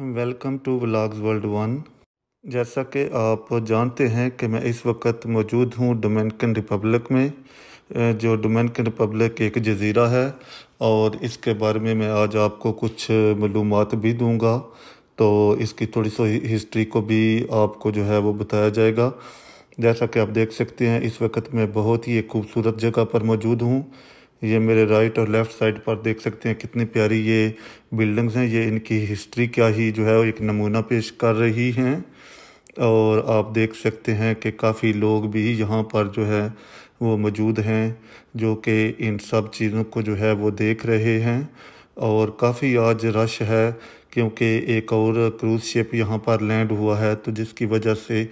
welcome to vlogs world one जैसा कि आप जानते हैं कि मैं इस वक्त मौजूद हूँ डोमिनिकन रिपब्लिक में जो डोमिनिकन रिपब्लिक एक जजीरा है और इसके बारे में मैं आज आपको कुछ मालूम भी दूँगा तो इसकी थोड़ी सी हिस्ट्री को भी आपको जो है वो बताया जाएगा जैसा कि आप देख सकते हैं इस वक्त मैं बहुत ही एक खूबसूरत जगह पर मौजूद हूँ ये मेरे राइट और लेफ़्ट साइड पर देख सकते हैं कितनी प्यारी ये बिल्डिंग्स हैं ये इनकी हिस्ट्री क्या ही जो है एक नमूना पेश कर रही हैं और आप देख सकते हैं कि काफ़ी लोग भी यहाँ पर जो है वो मौजूद हैं जो कि इन सब चीज़ों को जो है वो देख रहे हैं और काफ़ी आज रश है क्योंकि एक और क्रूज़ शिप यहाँ पर लैंड हुआ है तो जिसकी वजह से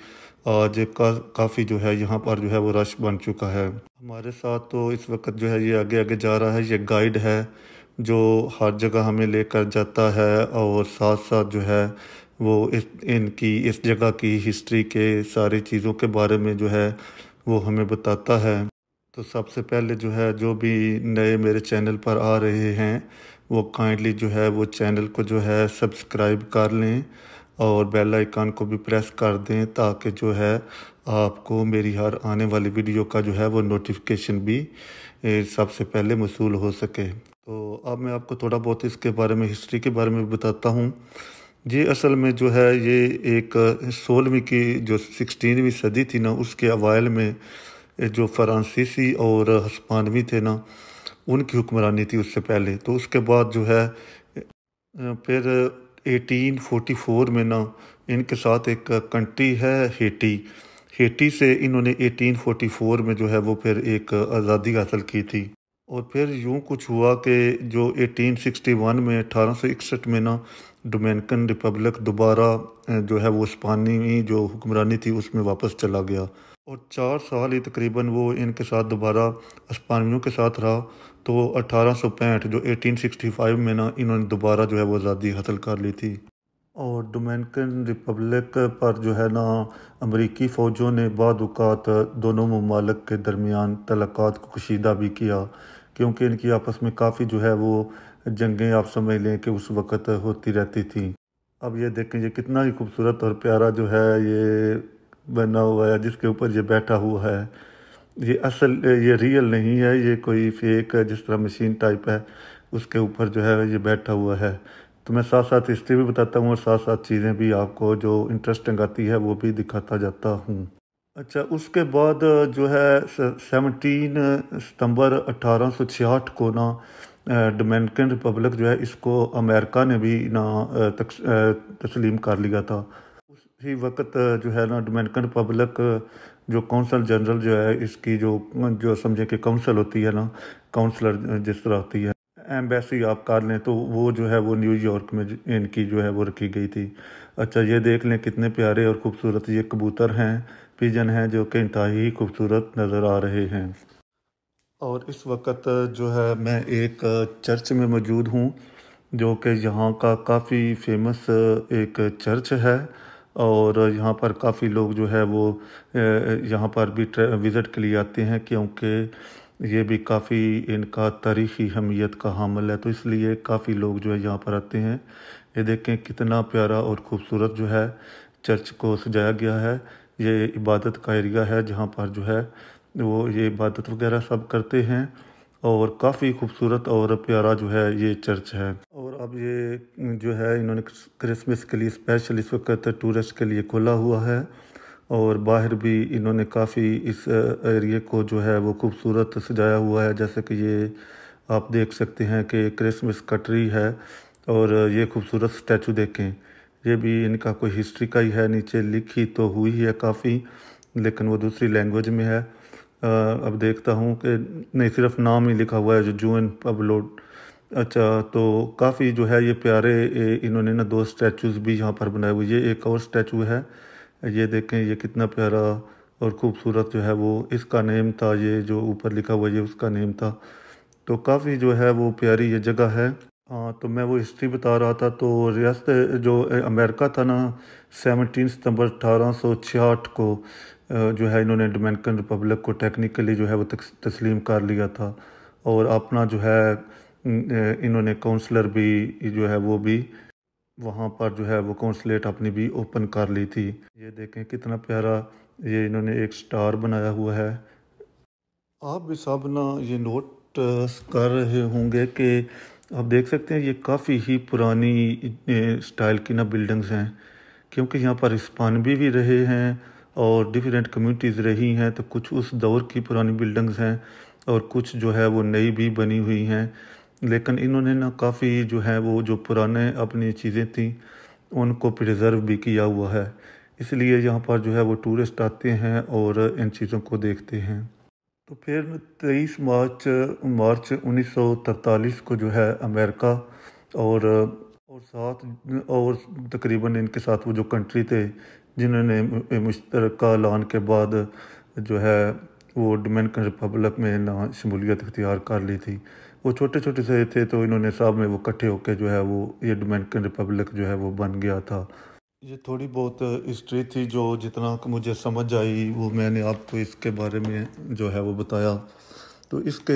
आज का, काफ़ी जो है यहाँ पर जो है वो रश बन चुका है हमारे साथ तो इस वक्त जो है ये आगे आगे जा रहा है ये गाइड है जो हर जगह हमें लेकर जाता है और साथ साथ जो है वो इस इनकी इस जगह की हिस्ट्री के सारी चीज़ों के बारे में जो है वो हमें बताता है तो सबसे पहले जो है जो भी नए मेरे चैनल पर आ रहे हैं वो काइंडली जो है वो चैनल को जो है सब्सक्राइब कर लें और बेल आइकन को भी प्रेस कर दें ताकि जो है आपको मेरी हर आने वाली वीडियो का जो है वो नोटिफिकेशन भी सबसे पहले मसूल हो सके तो अब मैं आपको थोड़ा बहुत इसके बारे में हिस्ट्री के बारे में बताता हूँ ये असल में जो है ये एक सोलहवीं की जो सिक्सटीनवीं सदी थी ना उसके अवायल में जो फ्रांसीसी और हस्पानवी थे ना उनकी हुक्मरानी थी उससे पहले तो उसके बाद जो है फिर 1844 में ना इनके साथ एक कंट्री है हेटी हेटी से इन्होंने 1844 में जो है वो फिर एक आज़ादी हासिल की थी और फिर यूँ कुछ हुआ कि जो 1861 में अठारह में ना डोमेनिकन रिपब्लिक दोबारा जो है वो स्पानी जो हुक्मरानी थी उसमें वापस चला गया और चार साल ही तकरीबन वो इनके साथ दोबारा स्पानियों के साथ रहा तो अठारह जो 1865 में ना इन्होंने दोबारा जो है वो आज़ादी हासिल कर ली थी और डोमिनिकन रिपब्लिक पर जो है ना अमरीकी फ़ौजों ने बाद दोनों ममालक के दरमियान तलक़ को कशीदा भी किया क्योंकि इनकी आपस में काफ़ी जो है वो जंगें आप समझ लें कि उस वक़्त होती रहती थी अब ये देखें ये कितना ही खूबसूरत और प्यारा जो है ये बना हुआ है जिसके ऊपर ये बैठा हुआ है ये असल ये रियल नहीं है ये कोई फेक जिस तरह मशीन टाइप है उसके ऊपर जो है ये बैठा हुआ है तो मैं साथ साथ हिस्ट्री भी बताता हूँ और साथ साथ चीज़ें भी आपको जो इंटरेस्टिंग आती है वो भी दिखाता जाता हूँ अच्छा उसके बाद जो है सेवनटीन सितंबर अठारह को ना डोमिनिकन रिपब्लिक जो है इसको अमेरिका ने भी ना तस्लीम कर लिया था उसी वक्त जो है ना डोमिनिकन रिपब्लिक जो कौंसल जनरल जो है इसकी जो जो समझे कि कौंसल होती है ना काउंसलर जिस तरह होती है एम्बेसी आप कर लें तो वो जो है वो न्यूयॉर्क में इनकी जो है वो रखी गई थी अच्छा ये देख लें कितने प्यारे और ख़ूबसूरत ये कबूतर हैं पिजन हैं जो कि ही खूबसूरत नज़र आ रहे हैं और इस वक्त जो है मैं एक चर्च में मौजूद हूँ जो कि यहाँ का काफ़ी फेमस एक चर्च है और यहाँ पर काफ़ी लोग जो है वो यहाँ पर भी विज़िट के लिए आते हैं क्योंकि ये भी काफ़ी इनका तारीखी अहमियत का हामल है तो इसलिए काफ़ी लोग जो है यहाँ पर आते हैं ये देखें कितना प्यारा और ख़ूबसूरत जो है चर्च को सजाया गया है ये इबादत का एरिया है जहाँ पर जो है वो ये इबादत वगैरह सब करते हैं और काफ़ी खूबसूरत और प्यारा जो है ये चर्च है और अब ये जो है इन्होंने क्रिसमस के लिए स्पेशल इस वक्त टूरिस्ट के लिए खुला हुआ है और बाहर भी इन्होंने काफ़ी इस एरिए को जो है वो खूबसूरत सजाया हुआ है जैसे कि ये आप देख सकते हैं कि क्रिसमस कटरी है और ये खूबसूरत स्टैचू देखें ये भी इनका कोई हिस्ट्री का ही है नीचे लिखी तो हुई है काफ़ी लेकिन वो दूसरी लैंग्वेज में है अब देखता हूँ कि नहीं सिर्फ नाम ही लिखा हुआ है जो जून पबलोड अच्छा तो काफ़ी जो है ये प्यारे इन्होंने ना दो स्टैचूज़ भी यहाँ पर बनाए हुए ये एक और स्टैचू है ये देखें ये कितना प्यारा और ख़ूबसूरत जो है वो इसका नेम था ये जो ऊपर लिखा हुआ ये उसका नेम था तो काफ़ी जो है वो प्यारी ये जगह है हाँ तो मैं वो हिस्ट्री बता रहा था तो रियासत जो अमेरिका था ना सेवनटीन सितंबर अठारह सौ को जो है इन्होंने डोमिनिकन रिपब्लिक को टेक्निकली जो है वो तस्लीम कर लिया था और अपना जो है इन्होंने काउंसलर भी जो है वो भी वहाँ पर जो है वो काउंसलेट अपनी भी ओपन कर ली थी ये देखें कितना प्यारा ये इन्होंने एक स्टार बनाया हुआ है आप भी सब ना ये नोट कर रहे होंगे कि आप देख सकते हैं ये काफ़ी ही पुरानी स्टाइल की ना बिल्डिंग्स हैं क्योंकि यहाँ पर हिस्पानवी भी रहे हैं और डिफरेंट कम्युनिटीज़ रही हैं तो कुछ उस दौर की पुरानी बिल्डिंग्स हैं और कुछ जो है वो नई भी बनी हुई हैं लेकिन इन्होंने ना काफ़ी जो है वो जो पुराने अपनी चीज़ें थी उनको प्रिजर्व भी किया हुआ है इसलिए यहाँ पर जो है वो टूरिस्ट आते हैं और इन चीज़ों को देखते हैं तो फिर तेईस मार्च मार्च उन्नीस को जो है अमेरिका और और साथ और तकरीबन इनके साथ वो जो कंट्री थे जिन्होंने मुश्तर ऐलान के बाद जो है वो डोमिनिकन रिपब्लिक में ना शमूलियत इख्तियार कर ली थी वो छोटे छोटे से थे तो इन्होंने साहब में वो इकट्ठे होकर जो है वो ये डोमिनिकन रिपब्लिक जो है वो बन गया था ये थोड़ी बहुत हिस्ट्री थी जो जितना मुझे समझ आई वो मैंने आपको इसके बारे में जो है वो बताया तो इसके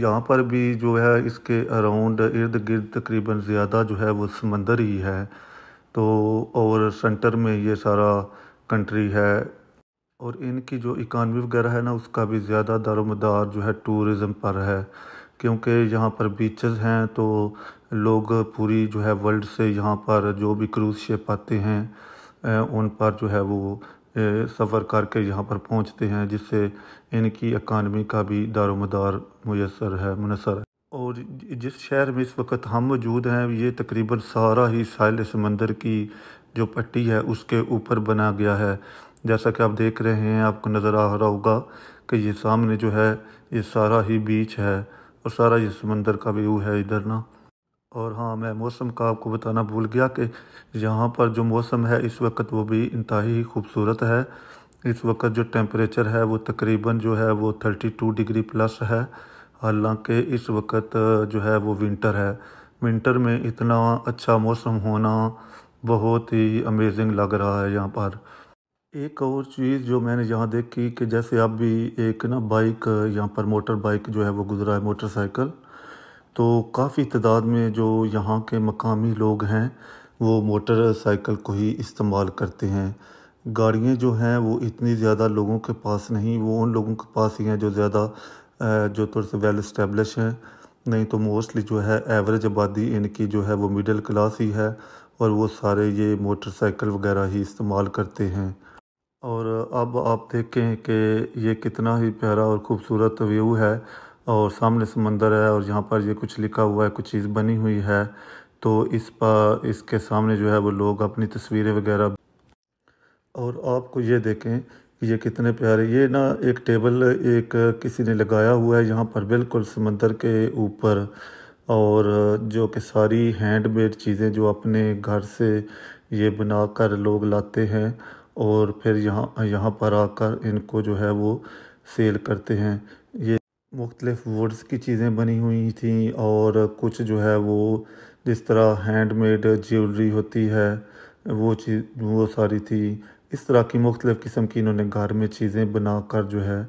यहाँ पर भी जो है इसके अराउंड इर्द गिर्द तकरीबन ज़्यादा जो है वो समंदर ही है तो और सेंटर में ये सारा कंट्री है और इनकी जो इकानमी वगैरह है ना उसका भी ज़्यादा दारोमदार जो है टूरिज़म पर है क्योंकि यहाँ पर बीचेस हैं तो लोग पूरी जो है वर्ल्ड से यहाँ पर जो भी क्रूज़ शिप आते हैं उन पर जो है वो सफ़र करके यहाँ पर पहुँचते हैं जिससे इनकी इकानमी का भी दारोमदार मैसर है मुनसर है और जिस शहर में इस वक्त हम मौजूद हैं ये तकरीबन सारा ही साहिल समंदर की जो पट्टी है उसके ऊपर बना गया है जैसा कि आप देख रहे हैं आपको नज़र आ रहा होगा कि ये सामने जो है ये सारा ही बीच है और सारा ये समंदर का व्यू है इधर ना और हाँ मैं मौसम का आपको बताना भूल गया कि यहाँ पर जो मौसम है इस वक्त वो भी ही खूबसूरत है इस वक्त जो टेम्परेचर है वो तकरीबन जो है वो थर्टी टू डिग्री प्लस है हालांकि इस वक्त जो है वो विंटर है विंटर में इतना अच्छा मौसम होना बहुत ही अमेजिंग लग रहा है यहाँ पर एक और चीज़ जो मैंने यहाँ देखी कि जैसे अब भी एक ना बाइक यहाँ पर मोटर बाइक जो है वो गुजरा है मोटरसाइकिल तो काफ़ी तादाद में जो यहाँ के मकामी लोग हैं वो मोटरसाइकिल को ही इस्तेमाल करते हैं गाड़ियाँ जो हैं वो इतनी ज़्यादा लोगों के पास नहीं वो उन लोगों के पास ही हैं जो ज़्यादा जो थोड़े से वेल इस्टेब्लिश हैं नहीं तो मोस्टली जो है एवरेज आबादी इनकी जो है वो मिडिल क्लास ही है और वो सारे ये मोटरसाइकिल वगैरह ही इस्तेमाल करते हैं और अब आप देखें कि ये कितना ही प्यारा और ख़ूबसूरत व्यू है और सामने समंदर है और यहाँ पर ये कुछ लिखा हुआ है कुछ चीज़ बनी हुई है तो इस पर इसके सामने जो है वो लोग अपनी तस्वीरें वगैरह और आपको ये देखें ये कितने प्यारे ये ना एक टेबल एक किसी ने लगाया हुआ है यहाँ पर बिल्कुल समंदर के ऊपर और जो कि सारी हैंडमेड चीज़ें जो अपने घर से ये बना कर लोग लाते हैं और फिर यहाँ यहाँ पर आकर इनको जो है वो सेल करते हैं ये मुख्तलिफ़ वुड्स की चीज़ें बनी हुई थी और कुछ जो है वो जिस तरह हैंडमेड ज्वेलरी होती है वो चीज़ वो सारी थी इस तरह की मुख्तलिफ़ किस्म की इन्होंने घर में चीज़ें बना कर जो है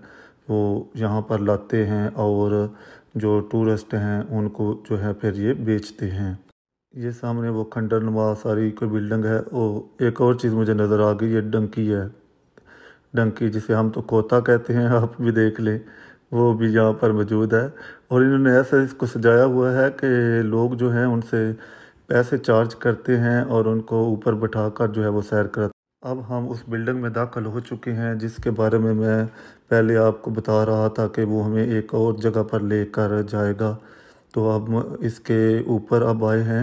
वो यहाँ पर लाते हैं और जो टूरिस्ट हैं उनको जो है फिर ये बेचते हैं ये सामने वो खंडर नुमा सारी कोई बिल्डिंग है वो एक और चीज़ मुझे नज़र आ गई ये डंकी है डंकी जिसे हम तो कोता कहते हैं आप भी देख लें वो भी यहाँ पर मौजूद है और इन्होंने ऐसा इसको सजाया हुआ है कि लोग जो हैं उनसे पैसे चार्ज करते हैं और उनको ऊपर बैठा कर जो है वो सैर कर अब हम उस बिल्डिंग में दाखिल हो चुके हैं जिसके बारे में मैं पहले आपको बता रहा था कि वो हमें एक और जगह पर लेकर जाएगा तो अब इसके ऊपर अब आए हैं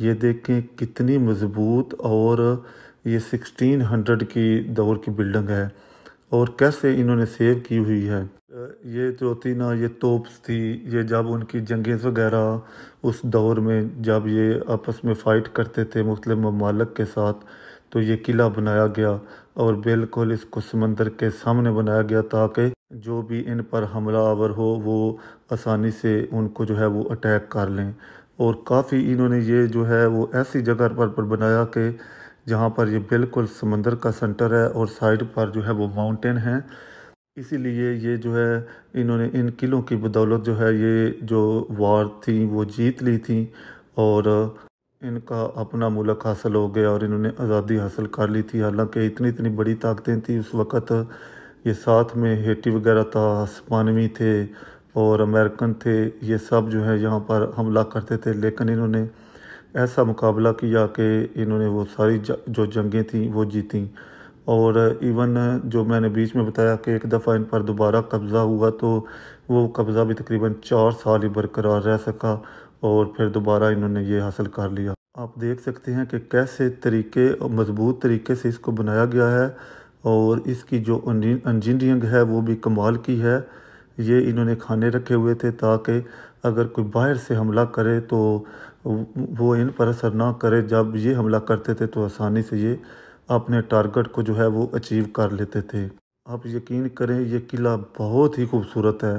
ये देखें कितनी मज़बूत और ये 1600 की दौर की बिल्डिंग है और कैसे इन्होंने सेव की हुई है ये जो थी ना ये तोप्स थी ये जब उनकी जंगें वगैरह उस दौर में जब ये आपस में फ़ाइट करते थे मुख्तु ममालक के साथ तो ये किला बनाया गया और बिल्कुल इसको समंदर के सामने बनाया गया ताकि जो भी इन पर हमला आवर हो वो आसानी से उनको जो है वो अटैक कर लें और काफ़ी इन्होंने ये जो है वो ऐसी जगह पर, पर बनाया कि जहाँ पर ये बिल्कुल समंदर का सेंटर है और साइड पर जो है वो माउंटेन है इसीलिए ये जो है इन्होंने इन किलों की बदौलत जो है ये जो वार थी वो जीत ली थी और इनका अपना मुल्क हासिल हो गया और इन्होंने आज़ादी हासिल कर ली थी हालांकि इतनी इतनी बड़ी ताकतें थी उस वक़्त ये साथ में हेटी वगैरह था हस्पानवी थे और अमेरिकन थे ये सब जो है यहाँ पर हमला करते थे लेकिन इन्होंने ऐसा मुकाबला किया कि इन्होंने वो सारी जो जंगें थीं वो जीतीं और इवन जो मैंने बीच में बताया कि एक दफ़ा इन पर दोबारा कब्ज़ा हुआ तो वो कब्ज़ा भी तकरीबन चार साल ही बरकरार रह सका और फिर दोबारा इन्होंने ये हासिल कर लिया आप देख सकते हैं कि कैसे तरीके मजबूत तरीके से इसको बनाया गया है और इसकी जो इंजीनियरिंग है वो भी कमाल की है ये इन्होंने खाने रखे हुए थे ताकि अगर कोई बाहर से हमला करे तो वो इन पर असर ना करे जब ये हमला करते थे तो आसानी से ये अपने टारगेट को जो है वो अचीव कर लेते थे आप यकीन करें ये किला बहुत ही खूबसूरत है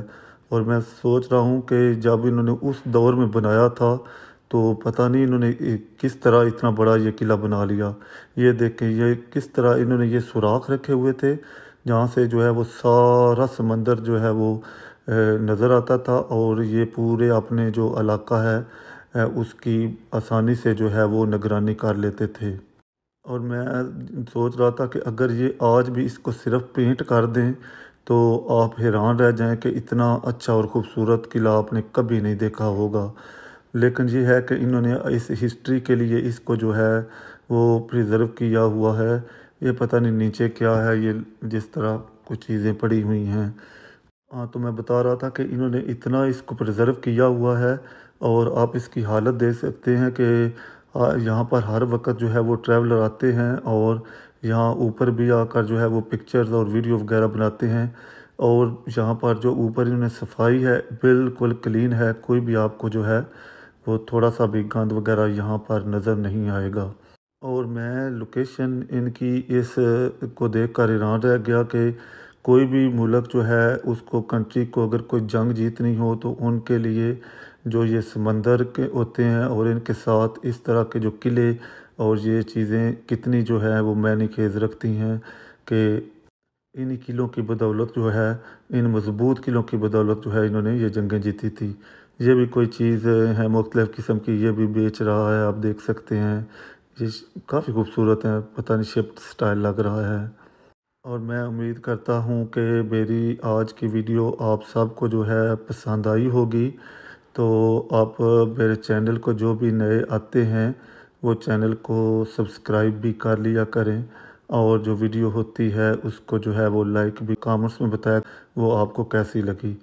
और मैं सोच रहा हूँ कि जब इन्होंने उस दौर में बनाया था तो पता नहीं इन्होंने किस तरह इतना बड़ा ये किला बना लिया ये देखें ये किस तरह इन्होंने ये सुराख रखे हुए थे जहाँ से जो है वो सारा समंदर जो है वो नज़र आता था और ये पूरे अपने जो इलाका है उसकी आसानी से जो है वो निगरानी कर लेते थे और मैं सोच रहा था कि अगर ये आज भी इसको सिर्फ पेंट कर दें तो आप हैरान रह जाएं कि इतना अच्छा और ख़ूबसूरत किला आपने कभी नहीं देखा होगा लेकिन ये है कि इन्होंने इस हिस्ट्री के लिए इसको जो है वो प्रिज़र्व किया हुआ है ये पता नहीं नीचे क्या है ये जिस तरह कुछ चीज़ें पड़ी हुई हैं हाँ तो मैं बता रहा था कि इन्होंने इतना इसको प्रिज़र्व किया हुआ है और आप इसकी हालत देख सकते हैं कि यहाँ पर हर वक्त जो है वो ट्रैवलर आते हैं और यहाँ ऊपर भी आकर जो है वो पिक्चर्स और वीडियो वगैरह बनाते हैं और यहाँ पर जो ऊपर इन्होंने सफाई है बिल्कुल क्लीन है कोई भी आपको जो है वो थोड़ा सा भी गंद वगैरह यहाँ पर नज़र नहीं आएगा और मैं लोकेशन इनकी इस को देख कर हैरान रह गया कि कोई भी मुल्क जो है उसको कंट्री को अगर कोई जंग जीतनी हो तो उनके लिए जो ये समंदर के होते हैं और इनके साथ इस तरह के जो किले और ये चीज़ें कितनी जो है वो मैंने खेज रखती हैं कि इन किलों की बदौलत जो है इन मजबूत किलों की बदौलत जो है इन्होंने ये जंगें जीती थी ये भी कोई चीज़ है मुख्तलिफ़ किस्म की ये भी बेच रहा है आप देख सकते हैं ये काफ़ी खूबसूरत है पता नहीं शिफ्ट स्टाइल लग रहा है और मैं उम्मीद करता हूँ कि मेरी आज की वीडियो आप सबको जो है पसंद आई होगी तो आप मेरे चैनल को जो भी नए आते हैं वो चैनल को सब्सक्राइब भी कर लिया करें और जो वीडियो होती है उसको जो है वो लाइक भी कमेंट्स में बताया वो आपको कैसी लगी